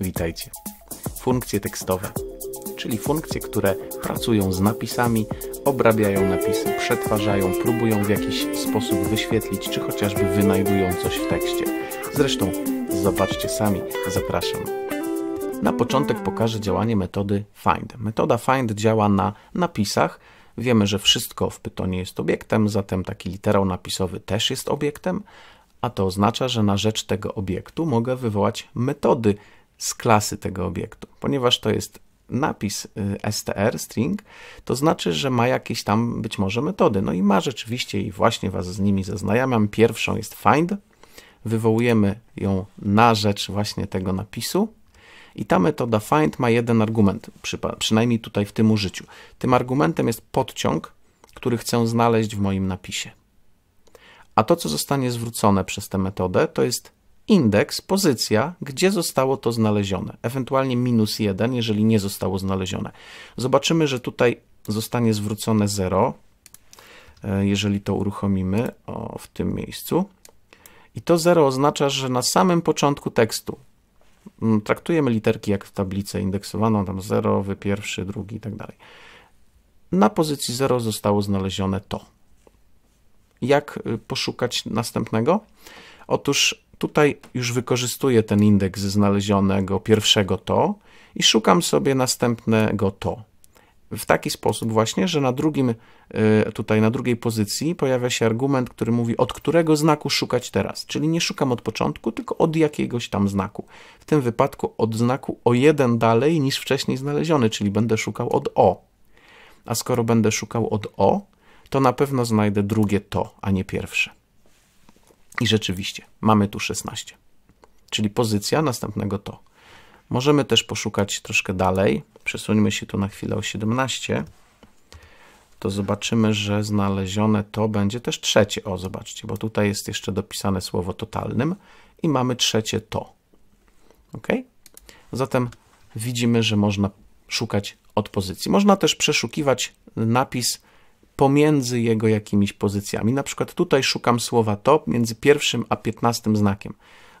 Witajcie. Funkcje tekstowe, czyli funkcje, które pracują z napisami, obrabiają napisy, przetwarzają, próbują w jakiś sposób wyświetlić, czy chociażby wynajdują coś w tekście. Zresztą zobaczcie sami, zapraszam. Na początek pokażę działanie metody find. Metoda find działa na napisach. Wiemy, że wszystko w Pytonie jest obiektem, zatem taki literał napisowy też jest obiektem, a to oznacza, że na rzecz tego obiektu mogę wywołać metody, z klasy tego obiektu. Ponieważ to jest napis y, str, string, to znaczy, że ma jakieś tam być może metody. No i ma rzeczywiście i właśnie Was z nimi zaznajamiam. Pierwszą jest find, wywołujemy ją na rzecz właśnie tego napisu i ta metoda find ma jeden argument, przynajmniej tutaj w tym użyciu. Tym argumentem jest podciąg, który chcę znaleźć w moim napisie. A to, co zostanie zwrócone przez tę metodę, to jest indeks, pozycja, gdzie zostało to znalezione, ewentualnie minus 1, jeżeli nie zostało znalezione. Zobaczymy, że tutaj zostanie zwrócone 0, e, jeżeli to uruchomimy o, w tym miejscu. I to 0 oznacza, że na samym początku tekstu mm, traktujemy literki jak w tablicę indeksowaną, tam 0, pierwszy, drugi i tak dalej. Na pozycji 0 zostało znalezione to. Jak y, poszukać następnego? Otóż Tutaj już wykorzystuję ten indeks znalezionego pierwszego to i szukam sobie następnego to. W taki sposób właśnie, że na drugim, e, tutaj na drugiej pozycji pojawia się argument, który mówi od którego znaku szukać teraz. Czyli nie szukam od początku, tylko od jakiegoś tam znaku. W tym wypadku od znaku o jeden dalej niż wcześniej znaleziony, czyli będę szukał od o. A skoro będę szukał od o, to na pewno znajdę drugie to, a nie pierwsze. I rzeczywiście, mamy tu 16, czyli pozycja następnego to. Możemy też poszukać troszkę dalej. Przesuńmy się tu na chwilę o 17. To zobaczymy, że znalezione to będzie też trzecie. O, zobaczcie, bo tutaj jest jeszcze dopisane słowo totalnym i mamy trzecie to. Ok? Zatem widzimy, że można szukać od pozycji. Można też przeszukiwać napis pomiędzy jego jakimiś pozycjami. Na przykład tutaj szukam słowa to między pierwszym a piętnastym znakiem.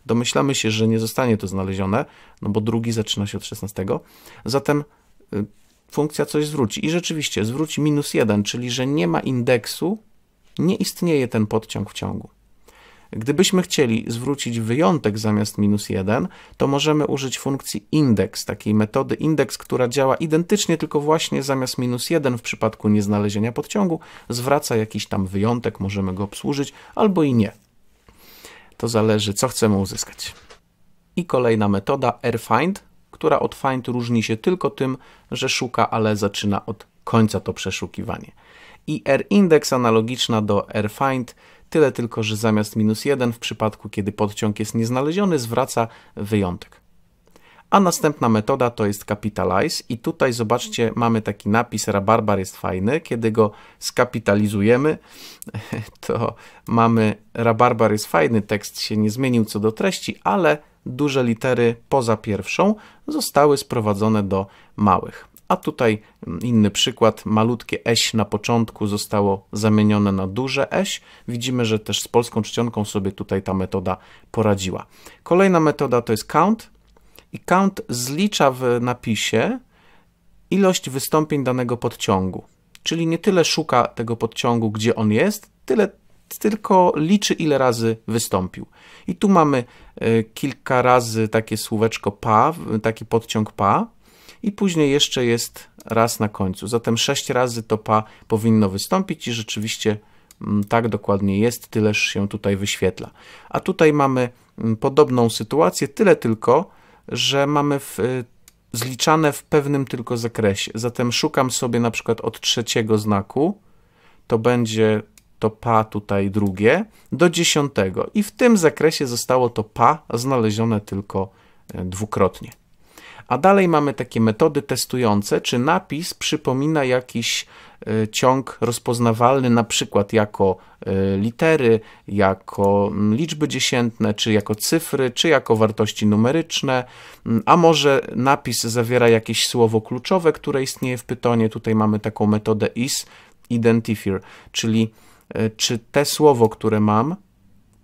Domyślamy się, że nie zostanie to znalezione, no bo drugi zaczyna się od 16. Zatem y, funkcja coś zwróci. I rzeczywiście zwróci minus 1, czyli że nie ma indeksu, nie istnieje ten podciąg w ciągu. Gdybyśmy chcieli zwrócić wyjątek zamiast minus 1, to możemy użyć funkcji indeks, takiej metody indeks, która działa identycznie, tylko właśnie zamiast minus 1 w przypadku nieznalezienia podciągu zwraca jakiś tam wyjątek, możemy go obsłużyć albo i nie. To zależy, co chcemy uzyskać. I kolejna metoda rfind, która od find różni się tylko tym, że szuka, ale zaczyna od końca to przeszukiwanie. I rindex analogiczna do rfind Tyle tylko, że zamiast minus 1 w przypadku, kiedy podciąg jest nieznaleziony, zwraca wyjątek. A następna metoda to jest capitalize i tutaj zobaczcie, mamy taki napis rabarbar jest fajny. Kiedy go skapitalizujemy, to mamy rabarbar jest fajny, tekst się nie zmienił co do treści, ale duże litery poza pierwszą zostały sprowadzone do małych. A tutaj inny przykład, malutkie eś na początku zostało zamienione na duże eś. Widzimy, że też z polską czcionką sobie tutaj ta metoda poradziła. Kolejna metoda to jest count i count zlicza w napisie ilość wystąpień danego podciągu. Czyli nie tyle szuka tego podciągu, gdzie on jest, tyle tylko liczy, ile razy wystąpił. I tu mamy e, kilka razy takie słóweczko pa, taki podciąg pa, i później jeszcze jest raz na końcu. Zatem 6 razy to pa powinno wystąpić i rzeczywiście mm, tak dokładnie jest, tyleż się tutaj wyświetla. A tutaj mamy mm, podobną sytuację, tyle tylko, że mamy w, y, zliczane w pewnym tylko zakresie. Zatem szukam sobie na przykład od trzeciego znaku, to będzie to pa tutaj drugie, do dziesiątego. I w tym zakresie zostało to pa znalezione tylko y, dwukrotnie. A dalej mamy takie metody testujące, czy napis przypomina jakiś e, ciąg rozpoznawalny, na przykład jako e, litery, jako liczby dziesiętne, czy jako cyfry, czy jako wartości numeryczne, mm, a może napis zawiera jakieś słowo kluczowe, które istnieje w Pytonie. Tutaj mamy taką metodę is identifier, czyli e, czy te słowo, które mam,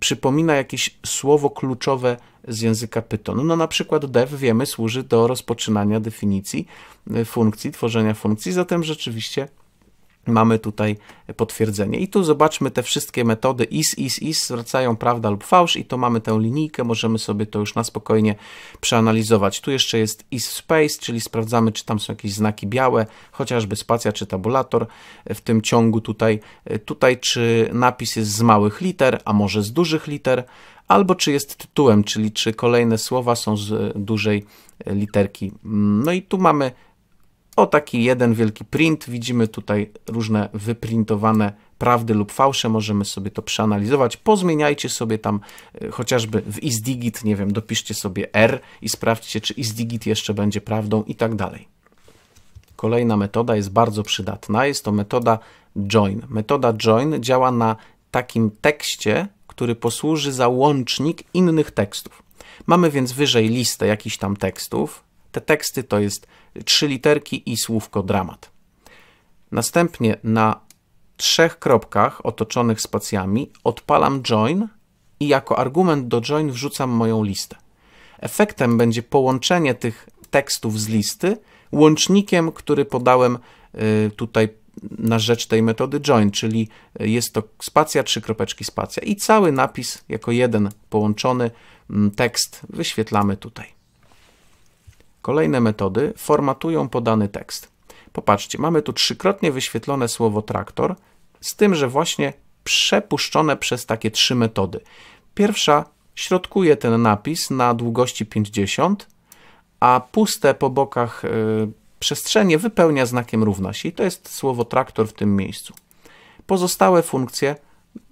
przypomina jakieś słowo kluczowe z języka Python. No na przykład dev, wiemy, służy do rozpoczynania definicji y, funkcji, tworzenia funkcji, zatem rzeczywiście mamy tutaj potwierdzenie. I tu zobaczmy te wszystkie metody is, is, is, zwracają prawda lub fałsz i to mamy tę linijkę, możemy sobie to już na spokojnie przeanalizować. Tu jeszcze jest is space, czyli sprawdzamy, czy tam są jakieś znaki białe, chociażby spacja czy tabulator w tym ciągu tutaj, tutaj czy napis jest z małych liter, a może z dużych liter, albo czy jest tytułem, czyli czy kolejne słowa są z dużej literki. No i tu mamy o taki jeden wielki print. Widzimy tutaj różne wyprintowane prawdy lub fałsze, możemy sobie to przeanalizować. Pozmieniajcie sobie tam e, chociażby w isdigit, nie wiem, dopiszcie sobie R i sprawdźcie, czy isdigit jeszcze będzie prawdą i tak dalej. Kolejna metoda jest bardzo przydatna, jest to metoda join. Metoda join działa na takim tekście, który posłuży za łącznik innych tekstów. Mamy więc wyżej listę jakichś tam tekstów, te teksty to jest trzy literki i słówko dramat. Następnie na trzech kropkach otoczonych spacjami odpalam join i jako argument do join wrzucam moją listę. Efektem będzie połączenie tych tekstów z listy łącznikiem, który podałem y, tutaj na rzecz tej metody join, czyli jest to spacja, trzy kropeczki spacja i cały napis jako jeden połączony mm, tekst wyświetlamy tutaj. Kolejne metody formatują podany tekst. Popatrzcie, mamy tu trzykrotnie wyświetlone słowo traktor, z tym, że właśnie przepuszczone przez takie trzy metody. Pierwsza środkuje ten napis na długości 50, a puste po bokach y, przestrzenie wypełnia znakiem równości. i to jest słowo traktor w tym miejscu. Pozostałe funkcje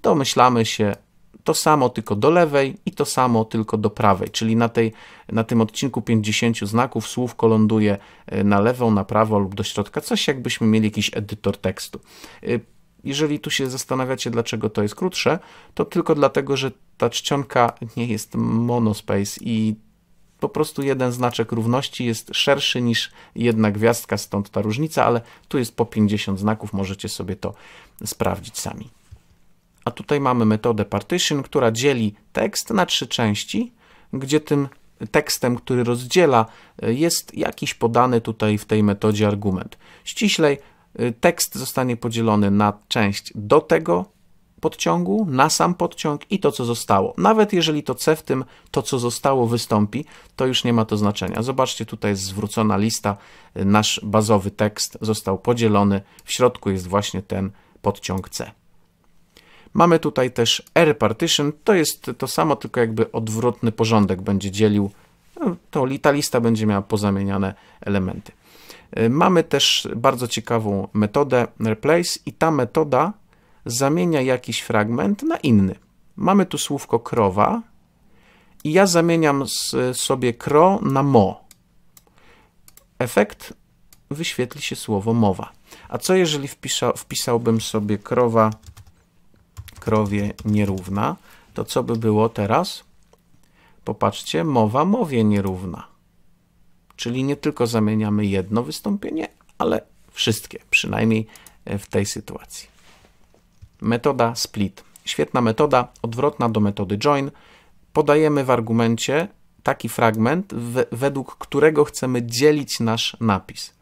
domyślamy się to samo tylko do lewej i to samo tylko do prawej, czyli na, tej, na tym odcinku 50 znaków słówko ląduje e, na lewą, na prawo lub do środka, coś jakbyśmy mieli jakiś edytor tekstu. E, jeżeli tu się zastanawiacie, dlaczego to jest krótsze, to tylko dlatego, że ta czcionka nie jest monospace i po prostu jeden znaczek równości jest szerszy niż jedna gwiazdka, stąd ta różnica, ale tu jest po 50 znaków, możecie sobie to sprawdzić sami. A tutaj mamy metodę partition, która dzieli tekst na trzy części, gdzie tym tekstem, który rozdziela, y, jest jakiś podany tutaj w tej metodzie argument. Ściślej, y, tekst zostanie podzielony na część do tego podciągu, na sam podciąg i to, co zostało. Nawet jeżeli to C w tym, to, co zostało, wystąpi, to już nie ma to znaczenia. Zobaczcie, tutaj jest zwrócona lista. Y, nasz bazowy tekst został podzielony. W środku jest właśnie ten podciąg C. Mamy tutaj też R partition, to jest to samo, tylko jakby odwrotny porządek będzie dzielił, no, to ta lista będzie miała pozamieniane elementy. Y, mamy też bardzo ciekawą metodę replace i ta metoda zamienia jakiś fragment na inny. Mamy tu słówko krowa i ja zamieniam sobie kro na mo. Efekt wyświetli się słowo mowa. A co jeżeli wpisałbym sobie krowa krowie nierówna, to co by było teraz? Popatrzcie, mowa mowie nierówna. Czyli nie tylko zamieniamy jedno wystąpienie, ale wszystkie, przynajmniej e, w tej sytuacji. Metoda split. Świetna metoda, odwrotna do metody join. Podajemy w argumencie taki fragment, według którego chcemy dzielić nasz napis.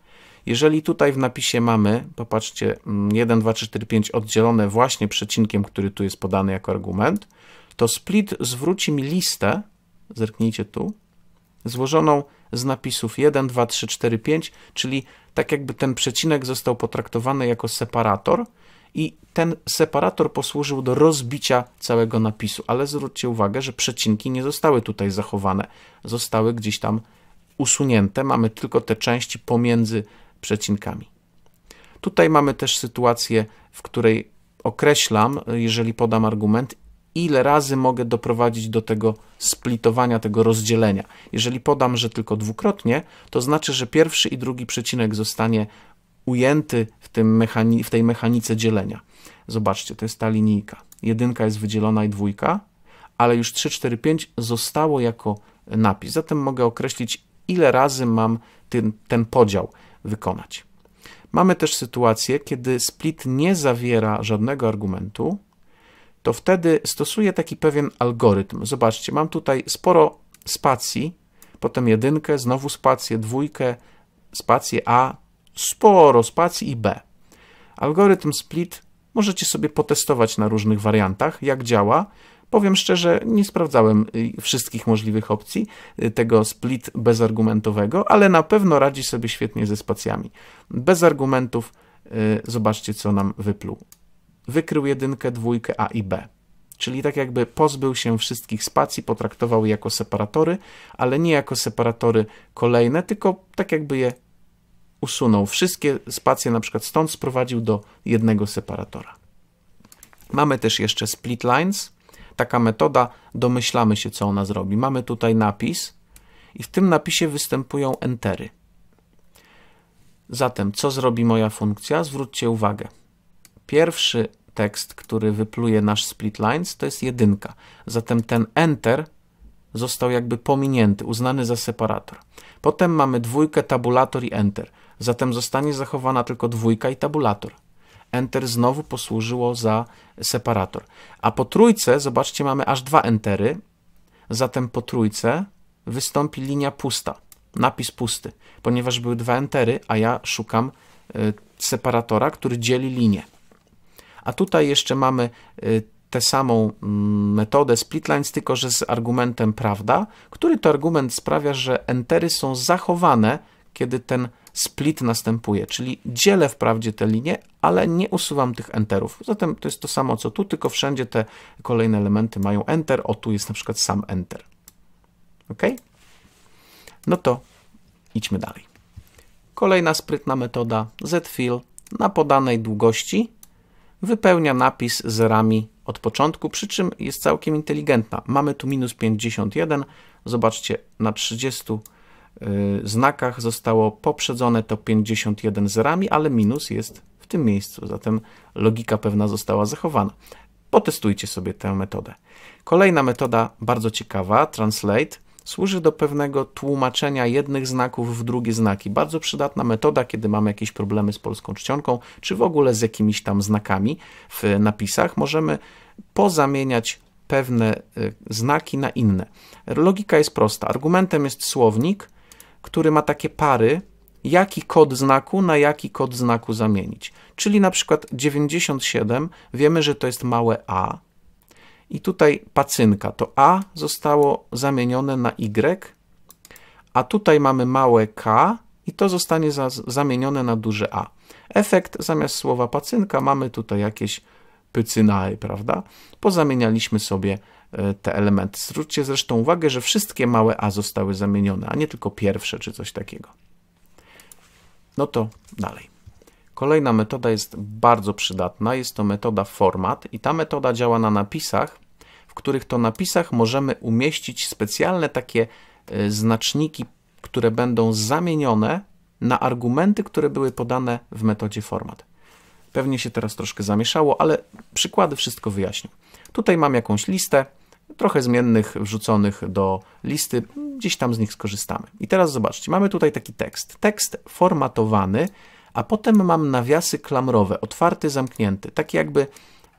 Jeżeli tutaj w napisie mamy, popatrzcie, 1, 2, 3, 4, 5 oddzielone właśnie przecinkiem, który tu jest podany jako argument, to split zwróci mi listę, zerknijcie tu, złożoną z napisów 1, 2, 3, 4, 5, czyli tak jakby ten przecinek został potraktowany jako separator i ten separator posłużył do rozbicia całego napisu, ale zwróćcie uwagę, że przecinki nie zostały tutaj zachowane, zostały gdzieś tam usunięte, mamy tylko te części pomiędzy przecinkami. Tutaj mamy też sytuację, w której określam, jeżeli podam argument, ile razy mogę doprowadzić do tego splitowania, tego rozdzielenia. Jeżeli podam, że tylko dwukrotnie, to znaczy, że pierwszy i drugi przecinek zostanie ujęty w, tym mechani- w tej mechanice dzielenia. Zobaczcie, to jest ta linijka. Jedynka jest wydzielona i dwójka, ale już 3, 4, 5 zostało jako napis. Zatem mogę określić, ile razy mam ten, ten podział wykonać. Mamy też sytuację, kiedy split nie zawiera żadnego argumentu, to wtedy stosuję taki pewien algorytm. Zobaczcie, mam tutaj sporo spacji, potem jedynkę, znowu spację, dwójkę, spację A, sporo spacji i B. Algorytm split możecie sobie potestować na różnych wariantach, jak działa. Powiem szczerze, nie sprawdzałem y, wszystkich możliwych opcji y, tego split bezargumentowego, ale na pewno radzi sobie świetnie ze spacjami. Bez argumentów y, zobaczcie, co nam wypluł. Wykrył jedynkę, dwójkę A i B. Czyli tak jakby pozbył się wszystkich spacji, potraktował je jako separatory, ale nie jako separatory kolejne, tylko tak jakby je usunął. Wszystkie spacje na przykład stąd sprowadził do jednego separatora. Mamy też jeszcze split lines, taka metoda, domyślamy się, co ona zrobi. Mamy tutaj napis i w tym napisie występują entery. Zatem, co zrobi moja funkcja? Zwróćcie uwagę. Pierwszy tekst, który wypluje nasz splitlines, to jest jedynka. Zatem ten enter został jakby pominięty, uznany za separator. Potem mamy dwójkę, tabulator i enter. Zatem zostanie zachowana tylko dwójka i tabulator enter znowu posłużyło za separator. A po trójce, zobaczcie, mamy aż dwa entery, zatem po trójce wystąpi linia pusta, napis pusty, ponieważ były dwa entery, a ja szukam y, separatora, który dzieli linię. A tutaj jeszcze mamy y, tę samą mm, metodę splitlines, tylko że z argumentem prawda, który to argument sprawia, że entery są zachowane, kiedy ten split następuje, czyli dzielę wprawdzie te linie, ale nie usuwam tych enterów. Zatem to jest to samo co tu, tylko wszędzie te kolejne elementy mają enter, o tu jest na przykład sam enter. Ok? No to idźmy dalej. Kolejna sprytna metoda zfill na podanej długości wypełnia napis zerami od początku, przy czym jest całkiem inteligentna. Mamy tu minus 51, zobaczcie, na 30 Y, znakach zostało poprzedzone to 51 zerami, ale minus jest w tym miejscu, zatem logika pewna została zachowana. Potestujcie sobie tę metodę. Kolejna metoda bardzo ciekawa, translate, służy do pewnego tłumaczenia jednych znaków w drugie znaki. Bardzo przydatna metoda, kiedy mamy jakieś problemy z polską czcionką, czy w ogóle z jakimiś tam znakami w napisach. Możemy pozamieniać pewne y, znaki na inne. Logika jest prosta. Argumentem jest słownik, który ma takie pary, jaki kod znaku na jaki kod znaku zamienić. Czyli na przykład 97 wiemy, że to jest małe a i tutaj pacynka. To a zostało zamienione na y, a tutaj mamy małe k i to zostanie za, zamienione na duże a. Efekt zamiast słowa pacynka mamy tutaj jakieś pycynae, prawda? Pozamienialiśmy sobie e, te elementy. Zwróćcie zresztą uwagę, że wszystkie małe a zostały zamienione, a nie tylko pierwsze czy coś takiego. No to dalej. Kolejna metoda jest bardzo przydatna. Jest to metoda format i ta metoda działa na napisach, w których to napisach możemy umieścić specjalne takie e, znaczniki, które będą zamienione na argumenty, które były podane w metodzie format. Pewnie się teraz troszkę zamieszało, ale przykłady wszystko wyjaśnią. Tutaj mam jakąś listę, trochę zmiennych wrzuconych do listy, gdzieś tam z nich skorzystamy. I teraz zobaczcie, mamy tutaj taki tekst. Tekst formatowany, a potem mam nawiasy klamrowe, otwarty, zamknięty, tak jakby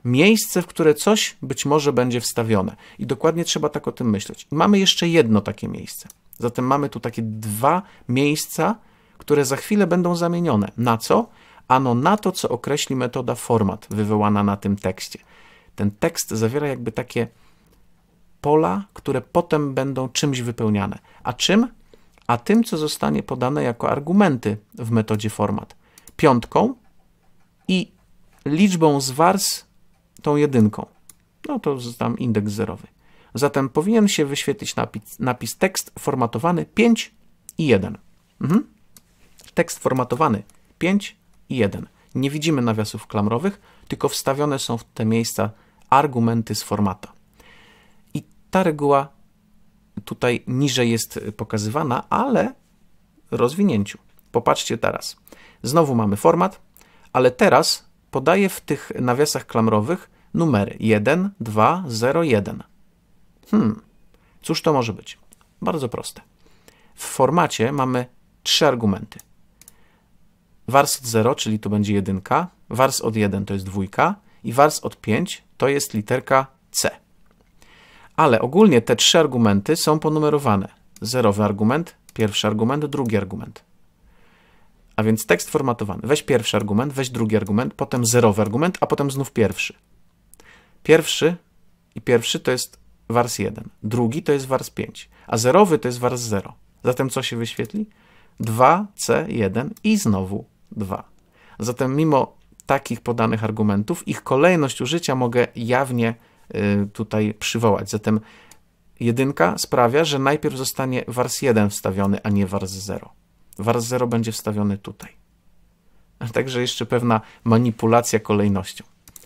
miejsce, w które coś być może będzie wstawione. I dokładnie trzeba tak o tym myśleć. Mamy jeszcze jedno takie miejsce. Zatem mamy tu takie dwa miejsca, które za chwilę będą zamienione. Na co? ano na to, co określi metoda format wywołana na tym tekście. Ten tekst zawiera jakby takie pola, które potem będą czymś wypełniane. A czym? A tym, co zostanie podane jako argumenty w metodzie format. Piątką i liczbą z wars tą jedynką. No to tam indeks zerowy. Zatem powinien się wyświetlić napis, napis tekst formatowany 5 i 1. Mhm. Tekst formatowany 5 1. Nie widzimy nawiasów klamrowych, tylko wstawione są w te miejsca argumenty z formata. I ta reguła tutaj niżej jest pokazywana, ale w rozwinięciu. Popatrzcie teraz. Znowu mamy format, ale teraz podaję w tych nawiasach klamrowych numery 1, 2, 0, 1. Hmm, cóż to może być? Bardzo proste. W formacie mamy trzy argumenty wars od 0, czyli to będzie jedynka, wars od 1 to jest dwójka i wars od 5 to jest literka C. Ale ogólnie te trzy argumenty są ponumerowane. Zerowy argument, pierwszy argument, drugi argument. A więc tekst formatowany. Weź pierwszy argument, weź drugi argument, potem zerowy argument, a potem znów pierwszy. Pierwszy i pierwszy to jest wars 1, drugi to jest wars 5, a zerowy to jest wars 0. Zatem co się wyświetli? 2C1 i znowu 2. Zatem mimo takich podanych argumentów, ich kolejność użycia mogę jawnie y, tutaj przywołać. Zatem jedynka sprawia, że najpierw zostanie wars 1 wstawiony, a nie wars 0. Wars 0 będzie wstawiony tutaj. Także jeszcze pewna manipulacja kolejnością.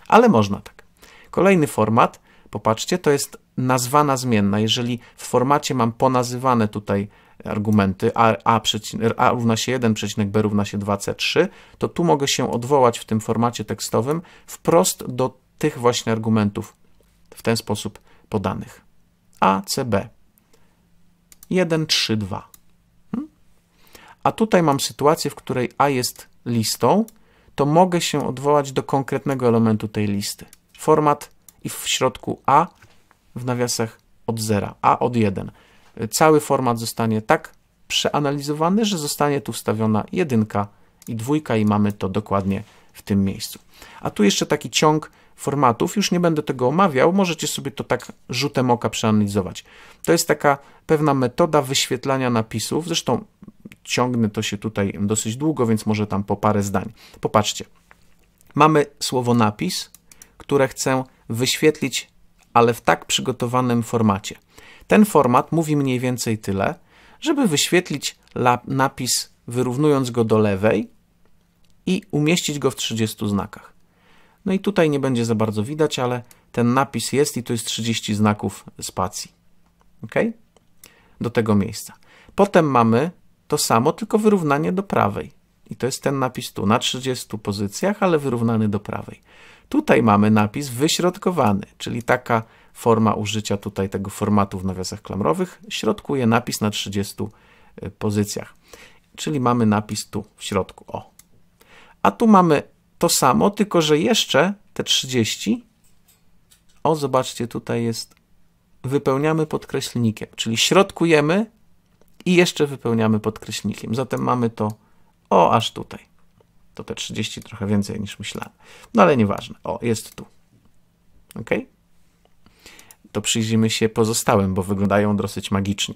Ale można tak. Kolejny format, popatrzcie, to jest nazwana zmienna. Jeżeli w formacie mam ponazywane tutaj argumenty a, a, a równa się 1, b równa się 2c3, to tu mogę się odwołać w tym formacie tekstowym wprost do tych właśnie argumentów w ten sposób podanych. A, C, B. 1, 3, 2. A tutaj mam sytuację, w której A jest listą, to mogę się odwołać do konkretnego elementu tej listy. Format i w środku A w nawiasach od 0, A od 1 cały format zostanie tak przeanalizowany, że zostanie tu wstawiona jedynka i dwójka i mamy to dokładnie w tym miejscu. A tu jeszcze taki ciąg formatów, już nie będę tego omawiał, możecie sobie to tak rzutem oka przeanalizować. To jest taka pewna metoda wyświetlania napisów, zresztą ciągnę to się tutaj dosyć długo, więc może tam po parę zdań. Popatrzcie, mamy słowo napis, które chcę wyświetlić, ale w tak przygotowanym formacie. Ten format mówi mniej więcej tyle, żeby wyświetlić napis wyrównując go do lewej i umieścić go w 30 znakach. No i tutaj nie będzie za bardzo widać, ale ten napis jest i to jest 30 znaków spacji. Ok? Do tego miejsca. Potem mamy to samo, tylko wyrównanie do prawej. I to jest ten napis tu, na 30 pozycjach, ale wyrównany do prawej. Tutaj mamy napis wyśrodkowany, czyli taka forma użycia tutaj tego formatu w nawiasach klamrowych środkuje napis na 30 e, pozycjach. Czyli mamy napis tu w środku. O. A tu mamy to samo, tylko że jeszcze te 30. O, zobaczcie, tutaj jest wypełniamy podkreślnikiem, czyli środkujemy i jeszcze wypełniamy podkreślnikiem. Zatem mamy to o aż tutaj. To te 30 trochę więcej niż myślałem. No ale nieważne. O, jest tu. OK? to przyjrzymy się pozostałym, bo wyglądają dosyć magicznie.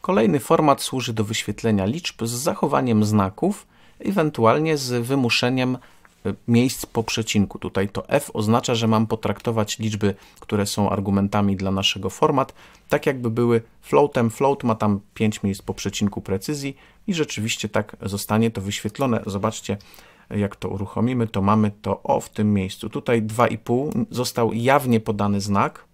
Kolejny format służy do wyświetlenia liczb z zachowaniem znaków, ewentualnie z wymuszeniem e, miejsc po przecinku. Tutaj to f oznacza, że mam potraktować liczby, które są argumentami dla naszego format, tak jakby były floatem. Float ma tam 5 miejsc po przecinku precyzji i rzeczywiście tak zostanie to wyświetlone. Zobaczcie, jak to uruchomimy, to mamy to o w tym miejscu. Tutaj 2,5 został jawnie podany znak,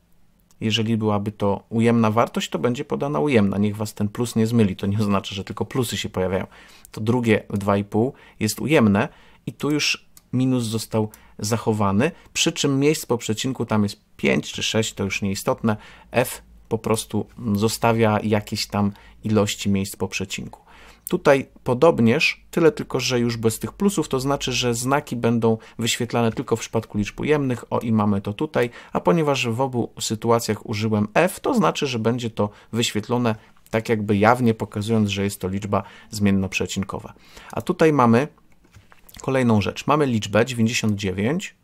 jeżeli byłaby to ujemna wartość, to będzie podana ujemna. Niech Was ten plus nie zmyli. To nie oznacza, że tylko plusy się pojawiają. To drugie 2,5 jest ujemne i tu już minus został zachowany, przy czym miejsc po przecinku tam jest 5 czy 6, to już nieistotne. F po prostu zostawia jakieś tam ilości miejsc po przecinku. Tutaj podobnież, tyle tylko, że już bez tych plusów, to znaczy, że znaki będą wyświetlane tylko w przypadku liczb ujemnych, o i mamy to tutaj, a ponieważ w obu sytuacjach użyłem f, to znaczy, że będzie to wyświetlone tak jakby jawnie pokazując, że jest to liczba zmienno-przecinkowa. A tutaj mamy kolejną rzecz. Mamy liczbę 99,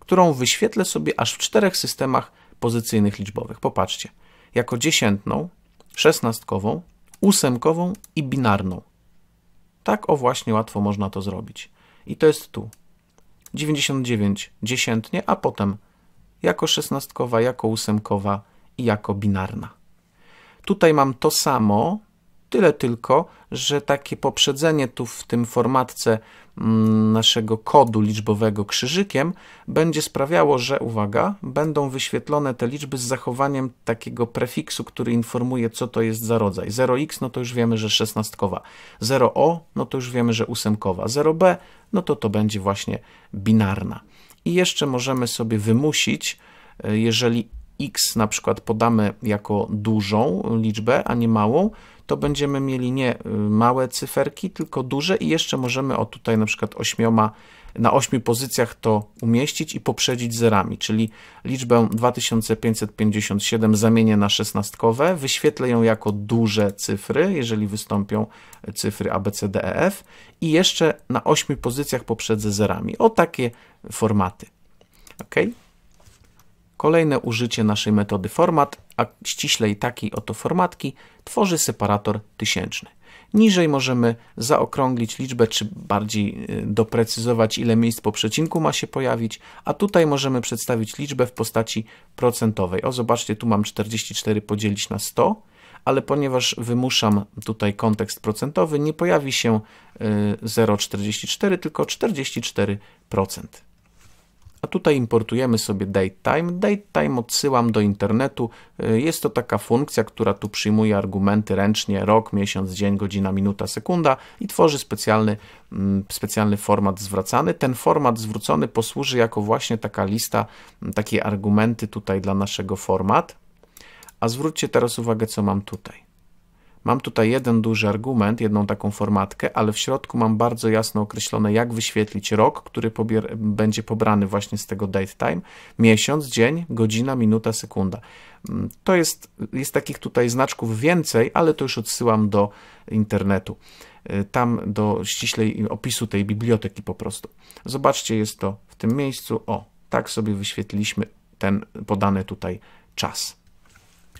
którą wyświetlę sobie aż w czterech systemach pozycyjnych liczbowych. Popatrzcie, jako dziesiętną, szesnastkową, ósemkową i binarną. Tak o właśnie łatwo można to zrobić. I to jest tu. 99 dziesiętnie, a potem jako szesnastkowa, jako ósemkowa i jako binarna. Tutaj mam to samo, Tyle tylko, że takie poprzedzenie tu w tym formatce mm, naszego kodu liczbowego krzyżykiem będzie sprawiało, że, uwaga, będą wyświetlone te liczby z zachowaniem takiego prefiksu, który informuje, co to jest za rodzaj. 0x, no to już wiemy, że szesnastkowa. 0o, no to już wiemy, że ósemkowa. 0b, no to to będzie właśnie binarna. I jeszcze możemy sobie wymusić, e, jeżeli x na przykład podamy jako dużą liczbę, a nie małą, to będziemy mieli nie y, małe cyferki, tylko duże i jeszcze możemy o tutaj na przykład ośmioma, na ośmiu pozycjach to umieścić i poprzedzić zerami, czyli liczbę 2557 zamienię na szesnastkowe, wyświetlę ją jako duże cyfry, jeżeli wystąpią cyfry ABCDEF i jeszcze na ośmiu pozycjach poprzedzę zerami. O takie formaty. Okay? Kolejne użycie naszej metody format, a ściślej takiej oto formatki, tworzy separator tysięczny. Niżej możemy zaokrąglić liczbę, czy bardziej y, doprecyzować, ile miejsc po przecinku ma się pojawić, a tutaj możemy przedstawić liczbę w postaci procentowej. O, zobaczcie, tu mam 44 podzielić na 100, ale ponieważ wymuszam tutaj kontekst procentowy, nie pojawi się 0,44, y, tylko 44%. A tutaj importujemy sobie datetime. Datetime odsyłam do internetu. Y, jest to taka funkcja, która tu przyjmuje argumenty ręcznie rok, miesiąc, dzień, godzina, minuta, sekunda i tworzy specjalny, mm, specjalny format zwracany. Ten format zwrócony posłuży jako właśnie taka lista, mm, takie argumenty tutaj dla naszego format. A zwróćcie teraz uwagę, co mam tutaj. Mam tutaj jeden duży argument, jedną taką formatkę, ale w środku mam bardzo jasno określone, jak wyświetlić rok, który pobier- będzie pobrany właśnie z tego date time, miesiąc, dzień, godzina, minuta, sekunda. Mm, to jest, jest takich tutaj znaczków więcej, ale to już odsyłam do internetu. Y, tam do ściślej opisu tej biblioteki po prostu. Zobaczcie, jest to w tym miejscu. O, tak sobie wyświetliliśmy ten podany tutaj czas.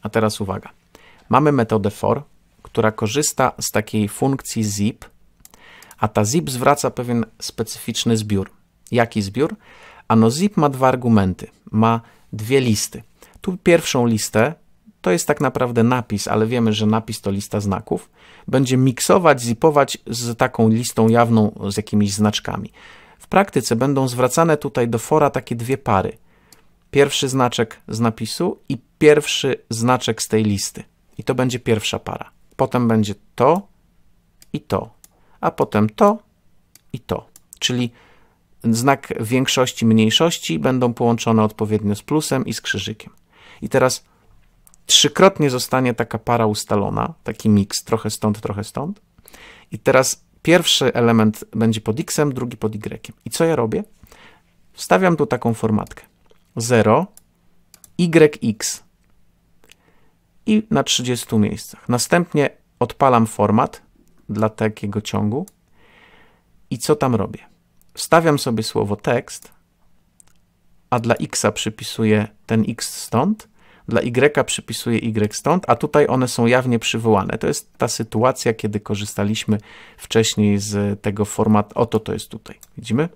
A teraz uwaga. Mamy metodę for, która korzysta z takiej funkcji zip, a ta zip zwraca pewien specyficzny zbiór. Jaki zbiór? Ano zip ma dwa argumenty, ma dwie listy. Tu pierwszą listę, to jest tak naprawdę napis, ale wiemy, że napis to lista znaków, będzie miksować, zipować z taką listą jawną, z jakimiś znaczkami. W praktyce będą zwracane tutaj do fora takie dwie pary. Pierwszy znaczek z napisu i pierwszy znaczek z tej listy. I to będzie pierwsza para potem będzie to i to, a potem to i to. Czyli znak większości, mniejszości będą połączone odpowiednio z plusem i z krzyżykiem. I teraz trzykrotnie zostanie taka para ustalona, taki miks, trochę stąd, trochę stąd. I teraz pierwszy element będzie pod x, drugi pod y. I co ja robię? Wstawiam tu taką formatkę. 0, yx i na 30 miejscach. Następnie odpalam format dla takiego ciągu i co tam robię? Wstawiam sobie słowo tekst, a dla x przypisuję ten x stąd, dla y przypisuję y stąd, a tutaj one są jawnie przywołane. To jest ta sytuacja, kiedy korzystaliśmy wcześniej z tego formatu. Oto to jest tutaj. Widzimy?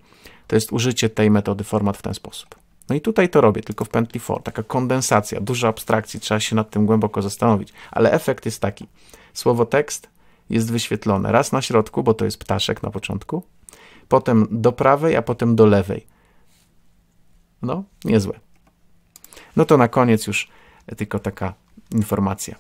To jest użycie tej metody format w ten sposób. No i tutaj to robię, tylko w pętli for, taka kondensacja, dużo abstrakcji, trzeba się nad tym głęboko zastanowić, ale efekt jest taki. Słowo tekst jest wyświetlone raz na środku, bo to jest ptaszek na początku, potem do prawej, a potem do lewej. No, niezłe. No to na koniec już tylko taka informacja.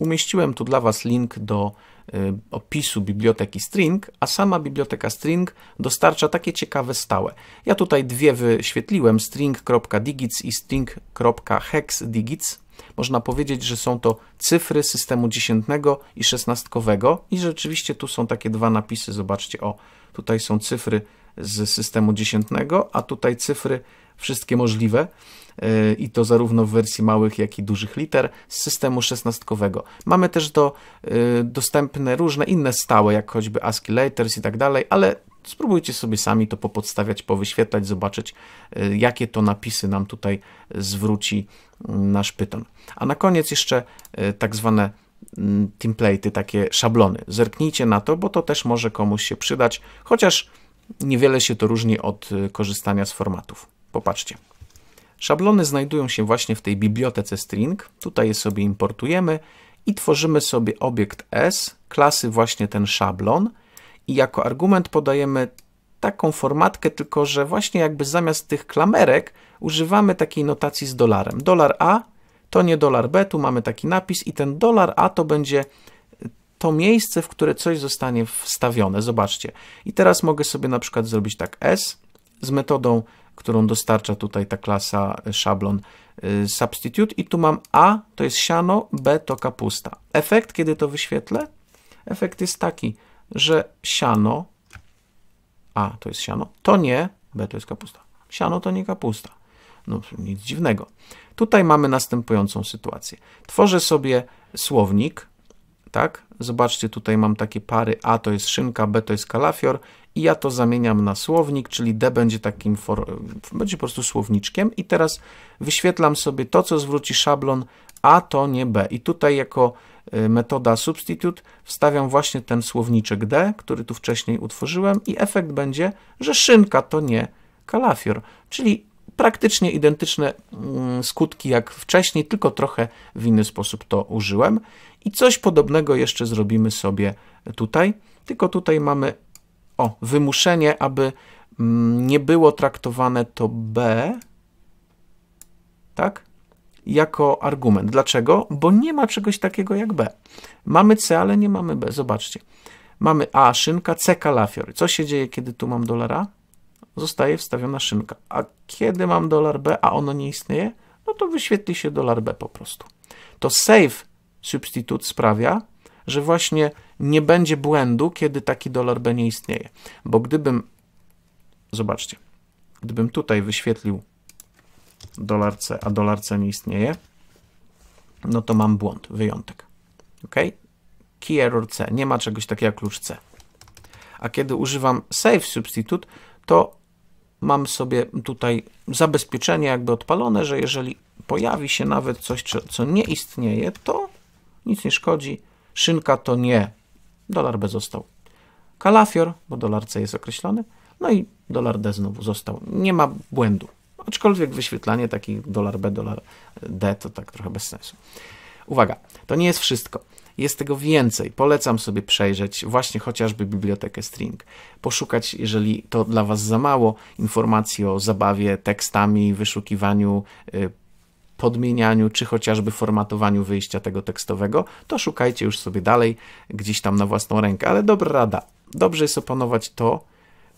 Umieściłem tu dla Was link do y, opisu biblioteki string, a sama biblioteka string dostarcza takie ciekawe stałe. Ja tutaj dwie wyświetliłem, string.digits i string.hexdigits. Można powiedzieć, że są to cyfry systemu dziesiętnego i szesnastkowego i rzeczywiście tu są takie dwa napisy, zobaczcie, o, tutaj są cyfry z systemu dziesiętnego, a tutaj cyfry wszystkie możliwe e, i to zarówno w wersji małych, jak i dużych liter z systemu szesnastkowego. Mamy też do e, dostępne różne inne stałe, jak choćby ASCII Letters i tak dalej, ale spróbujcie sobie sami to popodstawiać, powyświetlać, zobaczyć, e, jakie to napisy nam tutaj zwróci mm, nasz Python. A na koniec jeszcze tak zwane mm, template'y, takie szablony. Zerknijcie na to, bo to też może komuś się przydać, chociaż niewiele się to różni od korzystania z formatów. Popatrzcie. Szablony znajdują się właśnie w tej bibliotece string. Tutaj je sobie importujemy i tworzymy sobie obiekt S, klasy właśnie ten szablon i jako argument podajemy taką formatkę, tylko że właśnie jakby zamiast tych klamerek używamy takiej notacji z dolarem. Dolar $a to nie dolar $b, tu mamy taki napis i ten dolar $a to będzie to miejsce, w które coś zostanie wstawione. Zobaczcie. I teraz mogę sobie na przykład zrobić tak S z metodą którą dostarcza tutaj ta klasa e, szablon e, substitute i tu mam A to jest siano, B to kapusta. Efekt, kiedy to wyświetlę? Efekt jest taki, że siano, A to jest siano, to nie, B to jest kapusta. Siano to nie kapusta. No nic dziwnego. Tutaj mamy następującą sytuację. Tworzę sobie słownik, tak? Zobaczcie, tutaj mam takie pary A to jest szynka, B to jest kalafior i ja to zamieniam na słownik, czyli D będzie takim, for, będzie po prostu słowniczkiem i teraz wyświetlam sobie to, co zwróci szablon A to nie B i tutaj jako y, metoda substitute wstawiam właśnie ten słowniczek D, który tu wcześniej utworzyłem i efekt będzie, że szynka to nie kalafior, czyli praktycznie identyczne mm, skutki jak wcześniej, tylko trochę w inny sposób to użyłem. I coś podobnego jeszcze zrobimy sobie tutaj, tylko tutaj mamy o, wymuszenie, aby mm, nie było traktowane to B, tak? Jako argument. Dlaczego? Bo nie ma czegoś takiego jak B. Mamy C, ale nie mamy B. Zobaczcie. Mamy A szynka, C kalafior. Co się dzieje, kiedy tu mam dolara? zostaje wstawiona szynka. A kiedy mam dolar $B, a ono nie istnieje, no to wyświetli się dolar $B po prostu. To save substitute sprawia, że właśnie nie będzie błędu, kiedy taki dolar $B nie istnieje. Bo gdybym, zobaczcie, gdybym tutaj wyświetlił dolar $C, a dolar $C nie istnieje, no to mam błąd, wyjątek. OK? Key error C, nie ma czegoś takiego jak klucz C. A kiedy używam save substitute, to mam sobie tutaj zabezpieczenie jakby odpalone, że jeżeli pojawi się nawet coś, co nie istnieje, to nic nie szkodzi. Szynka to nie. Dolar B został. Kalafior, bo dolar C jest określony, no i dolar D znowu został. Nie ma błędu. Aczkolwiek wyświetlanie taki dolar B, dolar D to tak trochę bez sensu. Uwaga, to nie jest wszystko. Jest tego więcej. Polecam sobie przejrzeć właśnie chociażby bibliotekę string. Poszukać, jeżeli to dla Was za mało, informacji o zabawie tekstami, wyszukiwaniu y, podmienianiu, czy chociażby formatowaniu wyjścia tego tekstowego, to szukajcie już sobie dalej, gdzieś tam na własną rękę. Ale dobra rada, dobrze jest opanować to,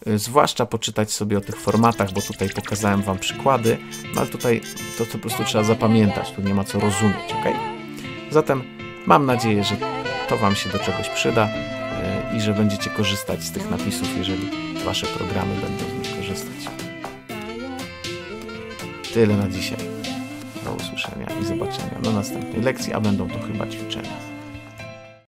y, zwłaszcza poczytać sobie o tych formatach, bo tutaj pokazałem Wam przykłady, no ale tutaj to, to po prostu trzeba zapamiętać, tu nie ma co rozumieć, ok? Zatem Mam nadzieję, że to Wam się do czegoś przyda e, i że będziecie korzystać z tych napisów, jeżeli Wasze programy będą z nich korzystać. Tyle na dzisiaj. Do usłyszenia i zobaczenia na następnej lekcji, a będą to chyba ćwiczenia.